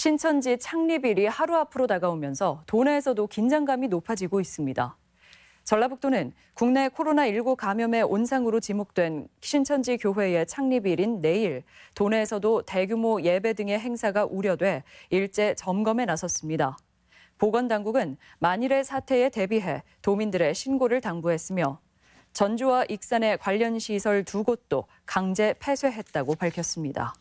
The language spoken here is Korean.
신천지 창립일이 하루 앞으로 다가오면서 도내에서도 긴장감이 높아지고 있습니다. 전라북도는 국내 코로나19 감염의 온상으로 지목된 신천지 교회의 창립일인 내일 도내에서도 대규모 예배 등의 행사가 우려돼 일제 점검에 나섰습니다. 보건당국은 만일의 사태에 대비해 도민들의 신고를 당부했으며 전주와 익산의 관련 시설 두 곳도 강제 폐쇄했다고 밝혔습니다.